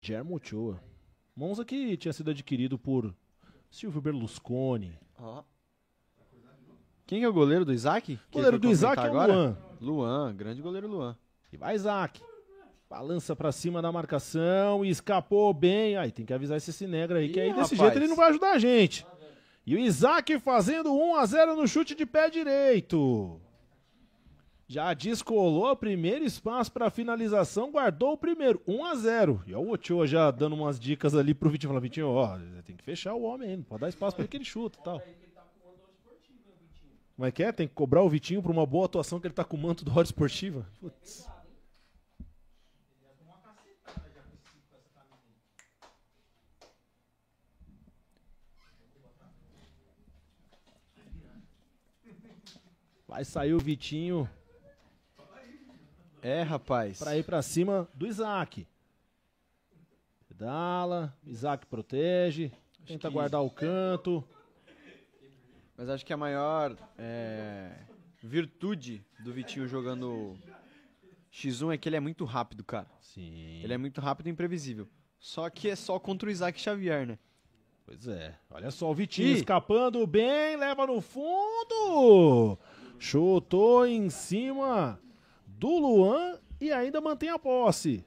Germo Ochoa. Monza que tinha sido adquirido por Silvio Berlusconi. Ó. Quem é o goleiro do Isaac? goleiro do Isaac é agora? Luan. Luan, grande goleiro Luan. E vai Isaac. Balança pra cima da marcação e escapou bem. Aí tem que avisar esse Cinegra aí, Ih, que aí desse rapaz. jeito ele não vai ajudar a gente. E o Isaac fazendo 1 a 0 no chute de pé direito já descolou o primeiro espaço para finalização, guardou o primeiro, 1 a 0 E o Otio já dando umas dicas ali pro Vitinho, falando, Vitinho, ó, tem que fechar o homem aí, não pode dar espaço para ele que ele chuta e tal. Como é que é? Tem que cobrar o Vitinho por uma boa atuação que ele tá com o manto do Hora Esportiva? Putz. Vai sair o Vitinho. É, rapaz. Para ir para cima do Isaac. Pedala, Isaac protege, acho tenta que... guardar o canto. Mas acho que a maior é, virtude do Vitinho jogando X1 é que ele é muito rápido, cara. Sim. Ele é muito rápido e imprevisível. Só que é só contra o Isaac Xavier, né? Pois é. Olha só o Vitinho escapando bem, leva no fundo. Chutou em cima do Luan e ainda mantém a posse.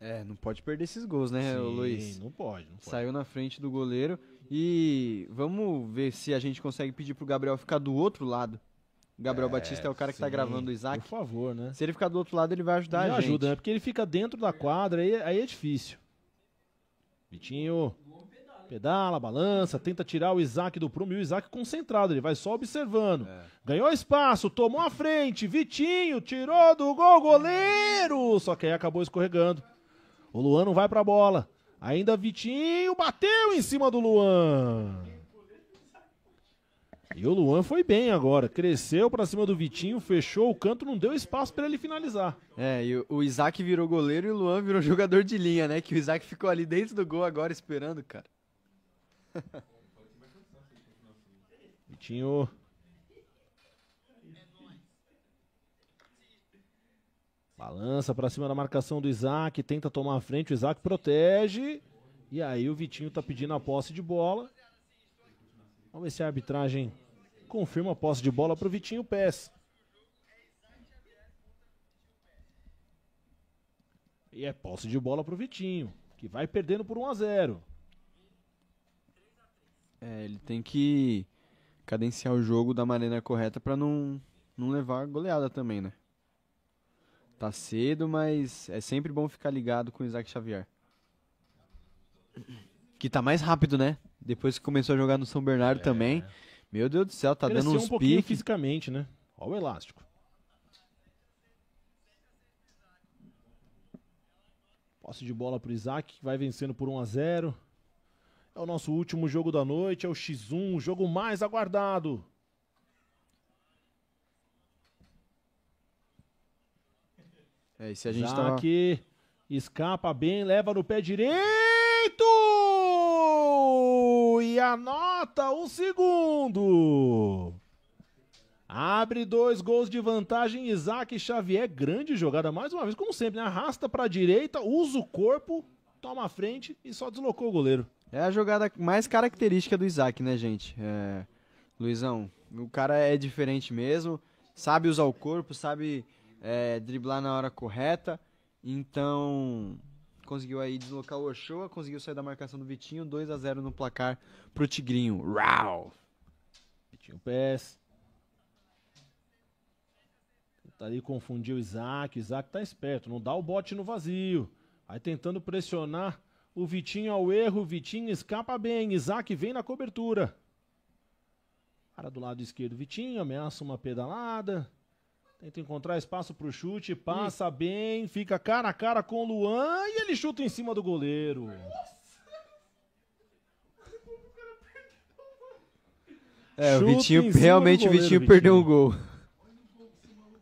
É, não pode perder esses gols, né, Sim, Luiz? Não não pode. Saiu na frente do goleiro. E vamos ver se a gente consegue pedir pro Gabriel ficar do outro lado. O Gabriel é, Batista é o cara sim, que tá gravando o Isaac. Por favor, né? Se ele ficar do outro lado, ele vai ajudar ele a gente. ajuda, né? Porque ele fica dentro da quadra, aí, aí é difícil. Vitinho. Pedala, balança, tenta tirar o Isaac do prumo e o Isaac concentrado, ele vai só observando. É. Ganhou espaço, tomou a frente, Vitinho tirou do gol, goleiro! Só que aí acabou escorregando. O Luan não vai pra bola. Ainda Vitinho bateu em cima do Luan. E o Luan foi bem agora, cresceu para cima do Vitinho, fechou o canto, não deu espaço para ele finalizar. É, e o Isaac virou goleiro e o Luan virou jogador de linha, né? Que o Isaac ficou ali dentro do gol agora esperando, cara. Vitinho. Balança para cima da marcação do Isaac, tenta tomar a frente, o Isaac protege. E aí o Vitinho tá pedindo a posse de bola. Vamos ver se a arbitragem confirma a posse de bola para o Vitinho Pés. E é posse de bola para o Vitinho, que vai perdendo por 1 a 0. É, ele tem que cadenciar o jogo da maneira correta para não, não levar goleada também, né? Tá cedo, mas é sempre bom ficar ligado com o Isaac Xavier. Que tá mais rápido, né? Depois que começou a jogar no São Bernardo é. também. Meu Deus do céu, tá Cresceu dando uns um pouquinho pique. fisicamente, né? Olha o elástico. Posse de bola pro Isaac, vai vencendo por 1 a 0 é o nosso último jogo da noite, é o X1, o jogo mais aguardado. É, isso se a gente Já tá aqui, escapa bem, leva no pé direito! E anota o segundo! Abre dois gols de vantagem, Isaac Xavier, grande jogada mais uma vez, como sempre, né? arrasta para a direita, usa o corpo toma a frente e só deslocou o goleiro. É a jogada mais característica do Isaac, né, gente? É... Luizão, o cara é diferente mesmo, sabe usar o corpo, sabe é, driblar na hora correta. Então, conseguiu aí deslocar o Ochoa, conseguiu sair da marcação do Vitinho, 2 a 0 no placar pro Tigrinho. Rau! Vitinho Pés. Tá ali confundiu o Isaac, o Isaac tá esperto, não dá o bote no vazio. Aí tentando pressionar o Vitinho ao erro. Vitinho escapa bem. Isaac vem na cobertura. Para do lado esquerdo, Vitinho ameaça uma pedalada. Tenta encontrar espaço para o chute, passa bem, fica cara a cara com o Luan e ele chuta em cima do goleiro. É, o Vitinho, realmente o Vitinho, Vitinho perdeu um gol.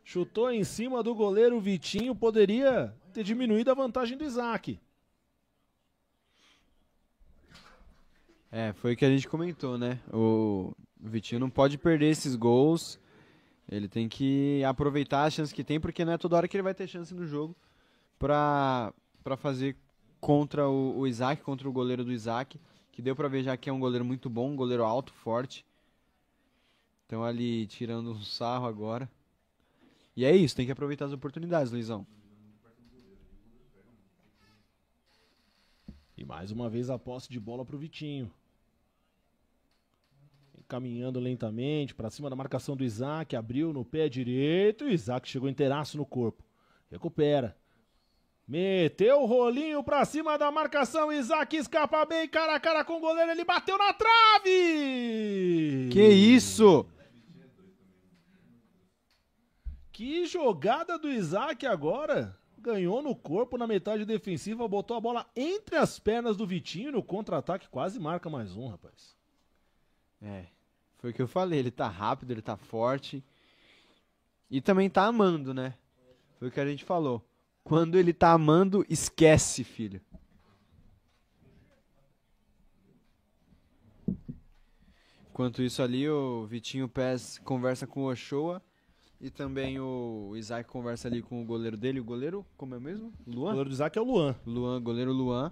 Chutou em cima do goleiro, o Vitinho poderia ter diminuído a vantagem do Isaac. É, foi o que a gente comentou, né? O Vitinho não pode perder esses gols. Ele tem que aproveitar a chance que tem, porque não é toda hora que ele vai ter chance no jogo pra, fazer contra o, o Isaac, contra o goleiro do Isaac, que deu pra ver já que é um goleiro muito bom, um goleiro alto, forte. Então ali tirando um sarro agora. E é isso, tem que aproveitar as oportunidades, Luizão. mais uma vez a posse de bola para o Vitinho. Caminhando lentamente para cima da marcação do Isaac, abriu no pé direito. Isaac chegou inteiraço no corpo. Recupera. Meteu o rolinho para cima da marcação. Isaac escapa bem, cara a cara com o goleiro. Ele bateu na trave! Que isso! Que jogada do Isaac agora! ganhou no corpo na metade defensiva, botou a bola entre as pernas do Vitinho no contra-ataque quase marca mais um, rapaz. É, foi o que eu falei, ele tá rápido, ele tá forte e também tá amando, né? Foi o que a gente falou. Quando ele tá amando, esquece, filho. Enquanto isso ali, o Vitinho Pérez conversa com o Ochoa e também o Isaac conversa ali com o goleiro dele. O goleiro, como é mesmo? Luan? O goleiro do Isaac é o Luan. Luan, goleiro Luan.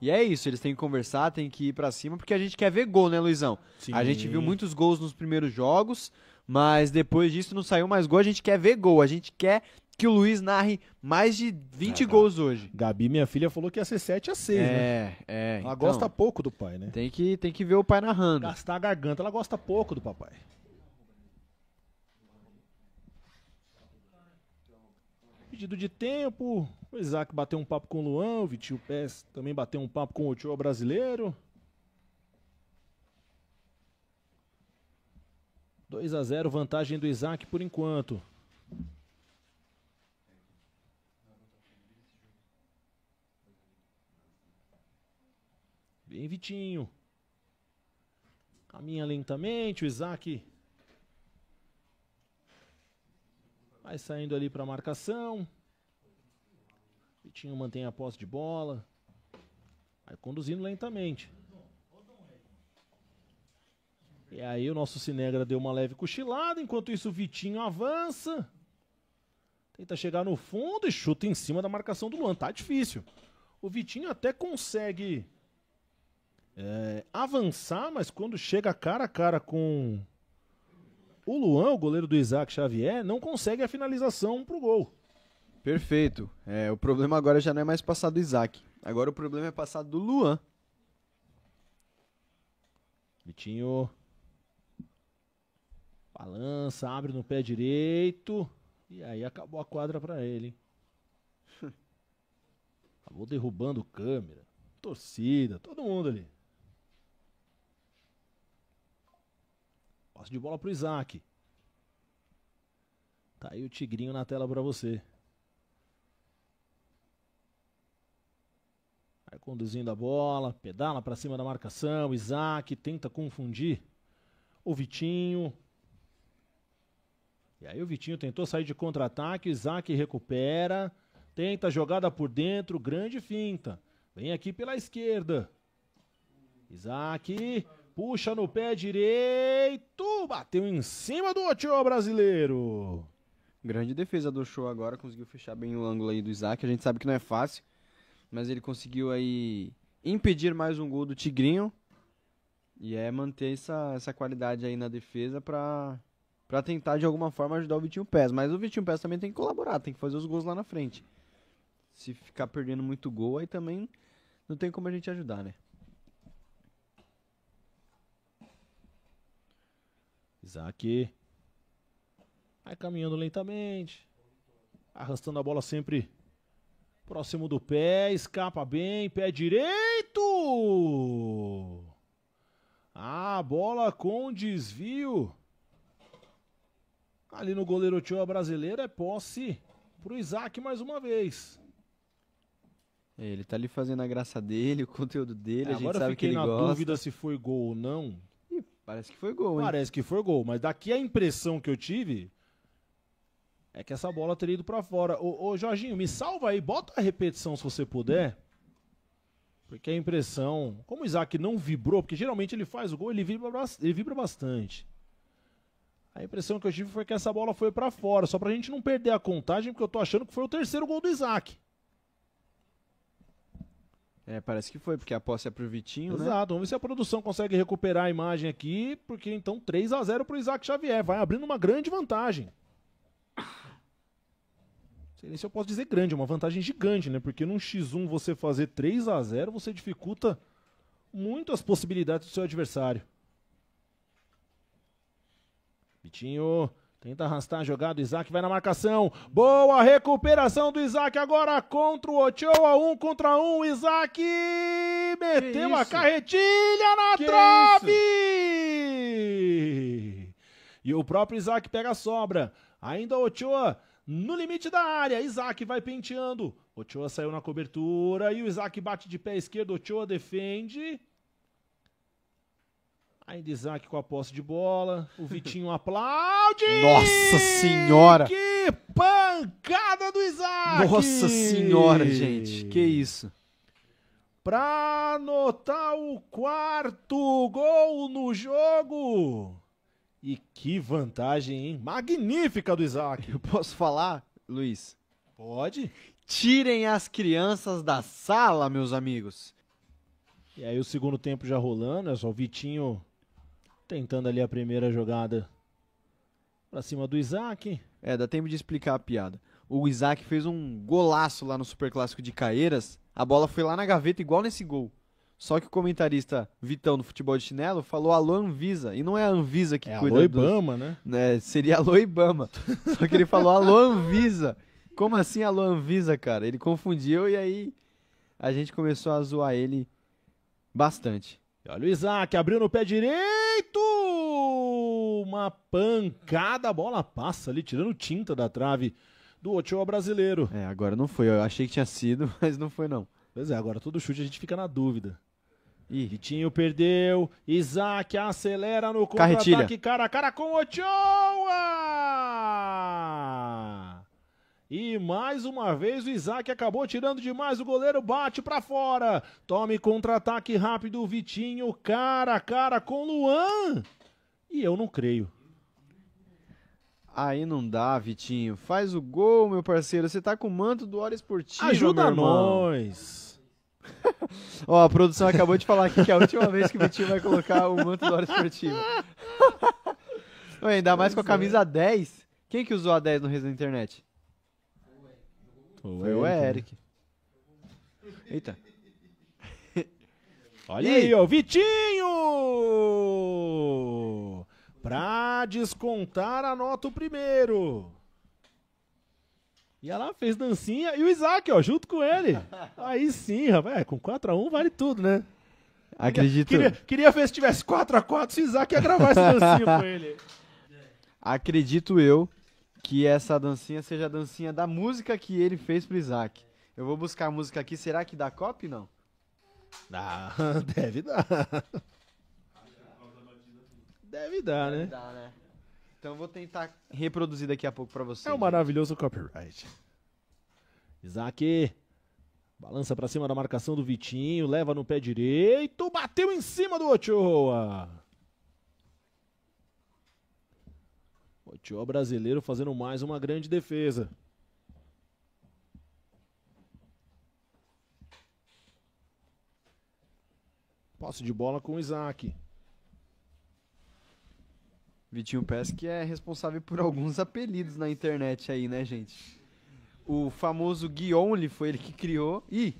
E é isso, eles têm que conversar, têm que ir para cima, porque a gente quer ver gol, né, Luizão? Sim. A gente viu muitos gols nos primeiros jogos, mas depois disso não saiu mais gol, a gente quer ver gol, a gente quer que o Luiz narre mais de 20 ah, gols hoje. Gabi, minha filha, falou que ia ser 7 a 6, é, né? É, é Ela então, gosta pouco do pai, né? Tem que, tem que ver o pai narrando. Gastar a garganta, ela gosta pouco do papai. pedido de tempo. O Isaac bateu um papo com o Luan, o Vitinho Pérez também bateu um papo com o Tio brasileiro. 2 a 0 vantagem do Isaac por enquanto. Bem Vitinho. Caminha lentamente, o Isaac Vai saindo ali para a marcação. Vitinho mantém a posse de bola. Vai conduzindo lentamente. E aí o nosso Sinegra deu uma leve cochilada. Enquanto isso, o Vitinho avança. Tenta chegar no fundo e chuta em cima da marcação do Luan. Tá difícil. O Vitinho até consegue é, avançar, mas quando chega cara a cara com o Luan, o goleiro do Isaac Xavier, não consegue a finalização pro gol. Perfeito. É, o problema agora já não é mais passar do Isaac. Agora o problema é passar do Luan. Vitinho. Balança, abre no pé direito. E aí acabou a quadra para ele. Hein? acabou derrubando câmera, torcida, todo mundo ali. Passo de bola para o Isaac. Tá aí o Tigrinho na tela para você. Vai conduzindo a bola, pedala para cima da marcação. Isaac tenta confundir o Vitinho. E aí o Vitinho tentou sair de contra-ataque. Isaac recupera. Tenta jogada por dentro. Grande finta. Vem aqui pela esquerda. Isaac puxa no pé direito, bateu em cima do Ochoa brasileiro. Grande defesa do show agora, conseguiu fechar bem o ângulo aí do Isaac. A gente sabe que não é fácil, mas ele conseguiu aí impedir mais um gol do Tigrinho. E é manter essa, essa qualidade aí na defesa para para tentar de alguma forma ajudar o Vitinho Pés. Mas o Vitinho Pés também tem que colaborar, tem que fazer os gols lá na frente. Se ficar perdendo muito gol, aí também não tem como a gente ajudar, né? Isaac. Vai caminhando lentamente. Arrastando a bola sempre próximo do pé. Escapa bem. Pé direito. Ah, bola com desvio. Ali no goleiro Tioa brasileiro é posse pro Isaac mais uma vez. É, ele tá ali fazendo a graça dele, o conteúdo dele, é, a gente sabe que ele gosta. Agora fiquei na dúvida se foi gol ou não, Parece que foi gol, hein? Parece que foi gol, mas daqui a impressão que eu tive é que essa bola teria ido para fora. Ô, ô, Jorginho, me salva aí, bota a repetição se você puder. Porque a impressão. Como o Isaac não vibrou, porque geralmente ele faz o gol, ele vibra, ele vibra bastante. A impressão que eu tive foi que essa bola foi para fora, só pra gente não perder a contagem, porque eu tô achando que foi o terceiro gol do Isaac. É, parece que foi, porque a posse é pro Vitinho, Exato. né? Exato, vamos ver se a produção consegue recuperar a imagem aqui, porque então 3 a 0 pro Isaac Xavier, vai abrindo uma grande vantagem. Sei nem se eu posso dizer grande, é uma vantagem gigante, né? Porque num X1 você fazer 3 a 0 você dificulta muito as possibilidades do seu adversário. Vitinho Tenta arrastar a jogada, Isaac vai na marcação. Boa recuperação do Isaac agora contra o Ochoa, um contra um. Isaac meteu a carretilha na que trave! Isso? E o próprio Isaac pega a sobra. Ainda o Ochoa no limite da área. Isaac vai penteando. Ochoa saiu na cobertura e o Isaac bate de pé esquerdo. Ochoa defende. Ainda Isaac com a posse de bola. O Vitinho aplaude! Nossa Senhora! Que pancada do Isaac! Nossa Senhora, gente! Que isso! Pra anotar o quarto gol no jogo! E que vantagem, hein? Magnífica do Isaac! Eu posso falar, Luiz? Pode. Tirem as crianças da sala, meus amigos! E aí o segundo tempo já rolando, é só o Vitinho Tentando ali a primeira jogada pra cima do Isaac. É, dá tempo de explicar a piada. O Isaac fez um golaço lá no Superclássico de Caeiras. A bola foi lá na gaveta, igual nesse gol. Só que o comentarista Vitão do Futebol de Chinelo falou alô Anvisa. E não é a Anvisa que é cuida alô Ibama, do... né? né? Seria alô Ibama. Só que ele falou alô Anvisa. Como assim alô Anvisa, cara? Ele confundiu e aí a gente começou a zoar ele bastante. Olha o Isaac, abriu no pé direito. Direito! Uma pancada, a bola passa ali, tirando tinta da trave do Ochoa brasileiro. É, agora não foi. Eu achei que tinha sido, mas não foi não. Pois é, agora todo chute a gente fica na dúvida. Ih. Vitinho perdeu. Isaac acelera no contra-ataque cara a cara com o Ochoa! E mais uma vez o Isaac acabou tirando demais o goleiro, bate para fora. Tome contra-ataque rápido, Vitinho, cara a cara com Luan. E eu não creio. Aí não dá, Vitinho. Faz o gol, meu parceiro. Você tá com o manto do Hora Esportiva, Ajuda nós. Ó, a produção acabou de falar aqui que é a última vez que o Vitinho vai colocar o manto do Hora Esportiva. Ainda mais com a é. camisa 10. Quem que usou a 10 no da Internet? O Foi o né? Eric. Eita. Olha aí, ó, Vitinho! Pra descontar, anota o primeiro. E ela fez dancinha. E o Isaac, ó, junto com ele. Aí sim, rapaz. É, com 4x1 vale tudo, né? Acredito. Queria, queria, queria ver se tivesse 4x4, se o Isaac ia gravar essa dancinha com ele. Acredito eu que essa dancinha seja a dancinha da música que ele fez pro Isaac. Eu vou buscar a música aqui. Será que dá copy, não? Dá, deve dar. Deve dar, né? Deve dar, né? Então eu vou tentar reproduzir daqui a pouco pra você. É um maravilhoso copyright. Isaac, balança pra cima da marcação do Vitinho, leva no pé direito, bateu em cima do Ochoa. Potio brasileiro fazendo mais uma grande defesa. Passe de bola com o Isaac. Vitinho Pes que é responsável por alguns apelidos na internet aí, né, gente? O famoso Guionli foi ele que criou. Ih!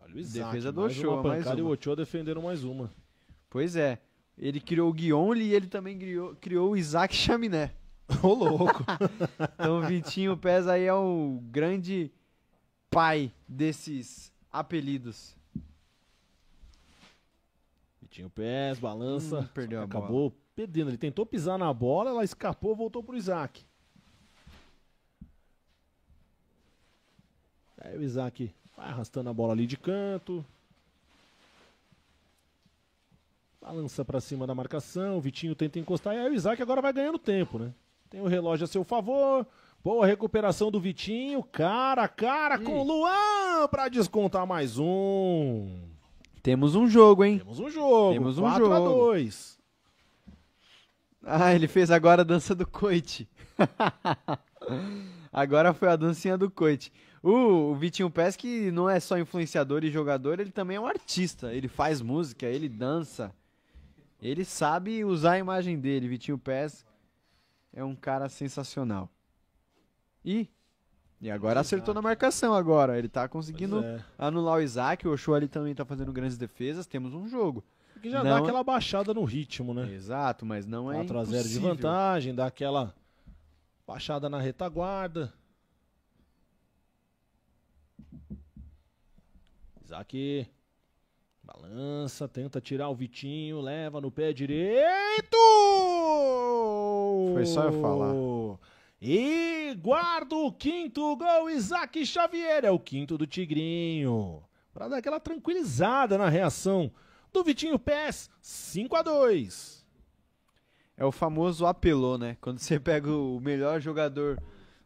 Olha o Isaac, defesa do Ochoa, mais uma. E o Ochoa defendendo mais uma. Pois é. Ele criou o Guionli e ele também criou, criou o Isaac Chaminé. Ô, louco. então o Vitinho Pés aí é o grande pai desses apelidos. Vitinho Pés, balança. Hum, perdeu a acabou bola. perdendo. Ele tentou pisar na bola, ela escapou, voltou pro Isaac. Aí o Isaac vai arrastando a bola ali de canto. Balança para cima da marcação, o Vitinho tenta encostar. E aí o Isaac agora vai ganhando tempo, né? Tem o relógio a seu favor. Boa recuperação do Vitinho. Cara a cara hum. com o Luan para descontar mais um. Temos um jogo, hein? Temos um jogo. Temos um 4 jogo. 4 a 2. Ah, ele fez agora a dança do coite. agora foi a dancinha do coite. Uh, o Vitinho Pes que não é só influenciador e jogador, ele também é um artista. Ele faz música, ele dança. Ele sabe usar a imagem dele, Vitinho Pes é um cara sensacional. E e agora Isaac. acertou na marcação agora. Ele tá conseguindo é. anular o Isaac. O Oshua ali também tá fazendo grandes defesas. Temos um jogo. Que já não... dá é aquela baixada no ritmo, né? Exato, mas não é 4 a 0 de vantagem, dá aquela baixada na retaguarda. Isaac Balança, tenta tirar o Vitinho, leva no pé direito! Foi só eu falar. E guarda o quinto gol, Isaac Xavier, é o quinto do Tigrinho. Para dar aquela tranquilizada na reação do Vitinho Pés, 5 a 2 É o famoso apelô, né? Quando você pega o melhor jogador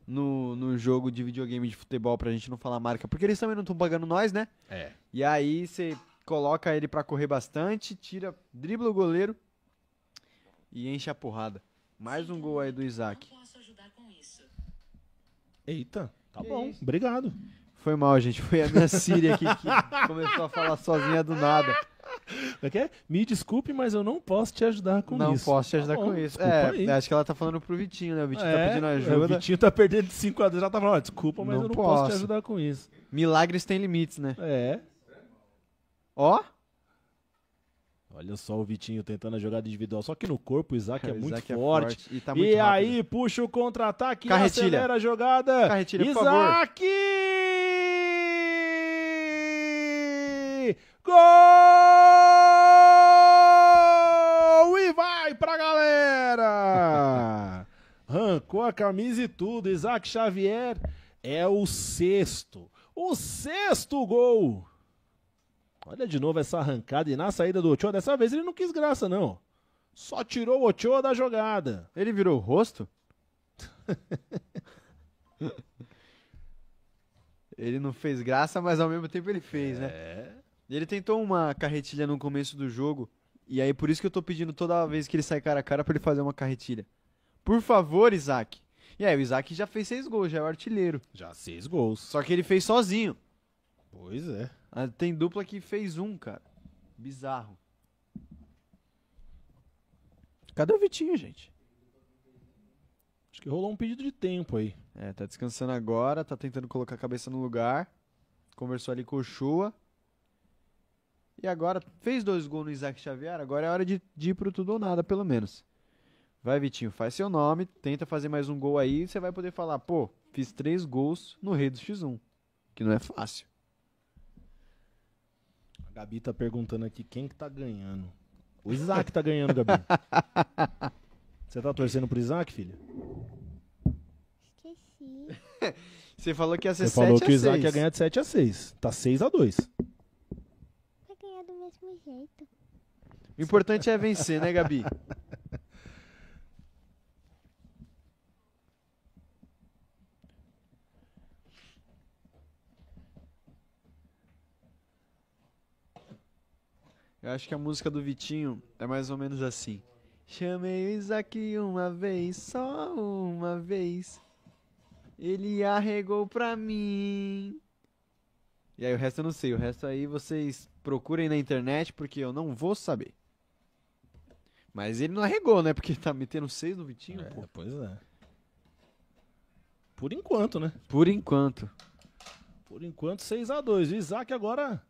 no, no jogo de videogame de futebol, pra gente não falar marca. Porque eles também não estão pagando nós, né? É. E aí você coloca ele para correr bastante, tira, dribla o goleiro e enche a porrada. Mais um gol aí do Isaac. Eita, tá que bom, isso? obrigado. Foi mal, gente. Foi a minha Síria aqui que começou a falar sozinha do nada. É é? Me desculpe, mas eu não posso te ajudar com não isso. Não posso te tá ajudar tá bom, com isso. É, aí. acho que ela tá falando pro Vitinho, né? O Vitinho tá é, tá pedindo é, ajuda. O Vitinho tá perdendo de 5 a 2, ela tá falando, desculpa, mas não eu não posso. posso te ajudar com isso. Milagres têm limites, né? É, Ó. Olha só o Vitinho tentando a jogada individual. Só que no corpo o Isaac é, o muito Isaac é forte. É forte. E, tá muito e aí puxa o contra-ataque e acelera a jogada. Carretilha, Isaac! Gol! E vai pra galera! Arrancou a camisa e tudo. Isaac Xavier é o sexto. O sexto gol Olha de novo essa arrancada e na saída do Ochoa, dessa vez ele não quis graça, não. Só tirou o Ochoa da jogada. Ele virou o rosto? ele não fez graça, mas ao mesmo tempo ele fez, né? é... né? Ele tentou uma carretilha no começo do jogo, e aí por isso que eu tô pedindo toda vez que ele sai cara a cara para ele fazer uma carretilha. Por favor, Isaac. E aí, o Isaac já fez seis gols, já é o artilheiro. Já seis gols. Só que ele fez sozinho. Pois é. Ah, tem dupla que fez um, cara. Bizarro. Cadê o Vitinho, gente? Acho que rolou um pedido de tempo aí. É, tá descansando agora, tá tentando colocar a cabeça no lugar. Conversou ali com o Chua. E agora fez dois gols no Isaac Xavier, agora é hora de, de ir pro tudo ou nada, pelo menos. Vai, Vitinho, faz seu nome, tenta fazer mais um gol aí, você vai poder falar, pô, fiz três gols no Rei do X1, que não é fácil. Gabi tá perguntando aqui quem que tá ganhando. O Isaac tá ganhando, Gabi. Você tá torcendo pro Isaac, filha? Esqueci. Você falou que ia ser 7 Você falou que o Isaac 6. ia ganhar de 7 a 6. Tá 6 a 2. Vai ganhar do mesmo jeito. O importante é vencer, né, Gabi? Eu acho que a música do Vitinho é mais ou menos assim. Chamei o Isaac uma vez, só uma vez. Ele arregou pra mim. E aí o resto eu não sei, o resto aí vocês procurem na internet porque eu não vou saber. Mas ele não arregou, né? Porque tá metendo seis no Vitinho, é, pô. Pois é. Por enquanto, né? Por enquanto. Por enquanto, 6 a 2 Isaac agora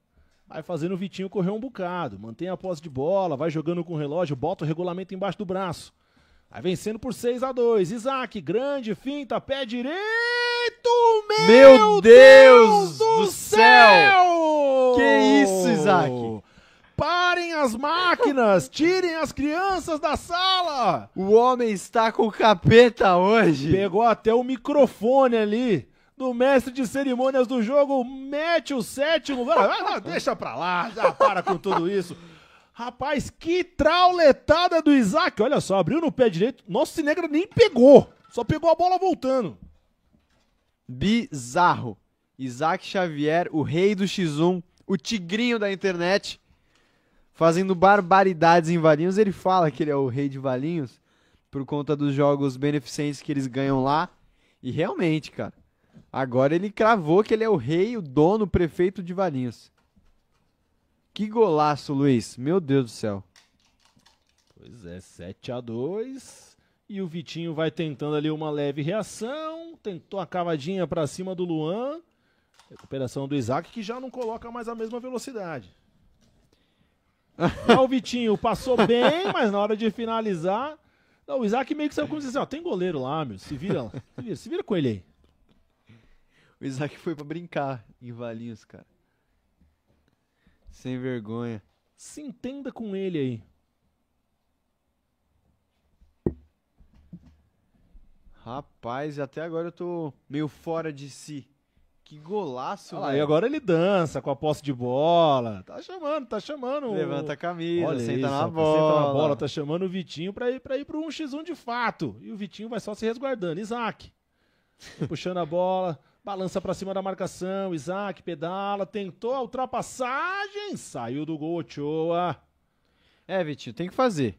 Vai fazendo o Vitinho correr um bocado, mantém a posse de bola, vai jogando com o relógio, bota o regulamento embaixo do braço. Vai vencendo por 6 a 2 Isaac, grande, finta, pé direito! Meu, meu Deus, Deus, do céu! céu! Que isso, Isaac! Parem as máquinas! Tirem as crianças da sala! O homem está com capeta hoje! Pegou até o microfone ali do mestre de cerimônias do jogo, mete o sétimo. deixa pra lá, já para com tudo isso. Rapaz, que trauletada do Isaac. Olha só, abriu no pé direito. Nosso Cinegra nem pegou. Só pegou a bola voltando. Bizarro. Isaac Xavier, o rei do X1, o tigrinho da internet, fazendo barbaridades em Valinhos. Ele fala que ele é o rei de Valinhos por conta dos jogos beneficentes que eles ganham lá. E realmente, cara, Agora ele cravou que ele é o rei, o dono, o prefeito de Valinhos. Que golaço, Luiz. Meu Deus do céu. Pois é, 7 a 2 E o Vitinho vai tentando ali uma leve reação. Tentou a cavadinha para cima do Luan. Recuperação do Isaac, que já não coloca mais a mesma velocidade. o Vitinho passou bem, mas na hora de finalizar. Não, o Isaac meio que saiu como se assim, ó, tem goleiro lá, meu. Se vira Se vira, se vira com ele aí. O Isaac foi para brincar em Valinhos, cara. Sem vergonha. Se entenda com ele aí. Rapaz, até agora eu tô meio fora de si. Que golaço, ah, velho. E agora ele dança com a posse de bola. Tá chamando, tá chamando. Levanta a camisa, Olha senta, isso, na bola. senta na bola. Tá chamando o Vitinho pra ir, pra ir pro 1x1 de fato. E o Vitinho vai só se resguardando. Isaac. Puxando a bola. Balança para cima da marcação, Isaac pedala, tentou a ultrapassagem, saiu do gol Ochoa. É, Vitinho, tem que fazer.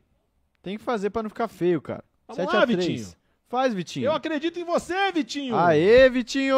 Tem que fazer para não ficar feio, cara. Vamos 7 lá, Vitinho. Faz, Vitinho. Eu acredito em você, Vitinho. Aê, Vitinho.